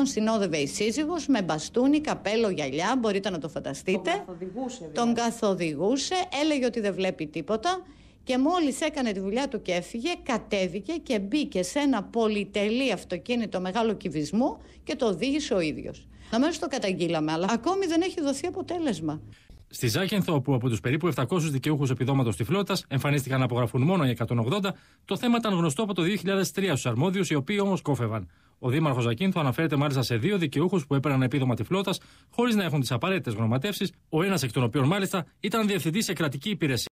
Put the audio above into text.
τον συνόδευε η σύζυγος με μπαστούνι, καπέλο, γυαλιά, μπορείτε να το φανταστείτε. Δηλαδή. Τον καθοδηγούσε. έλεγε ότι δεν βλέπει τίποτα και μόλις έκανε τη δουλειά του και έφυγε, κατέβηκε και μπήκε σε ένα πολυτελή αυτοκίνητο μεγάλο κυβισμού και το οδήγησε ο ίδιος. μένω το καταγγείλαμε, αλλά ακόμη δεν έχει δοθεί αποτέλεσμα. Στη Ζάκενθο, όπου από τους περίπου 700 δικαιούχους επιδόματος τη φλότα, εμφανίστηκαν να απογραφούν μόνο οι 180, το θέμα ήταν γνωστό από το 2003 στους αρμόδιους, οι οποίοι όμως κόφευαν. Ο Δήμαρχος Ζακίνθο αναφέρεται μάλιστα σε δύο δικαιούχους που έπαιρναν επίδομα φλότας, χωρίς να έχουν τις απαραίτητες γνωματεύσεις, ο ένας εκ των οποίων μάλιστα ήταν διευθυντής σε κρατική υπηρεσία.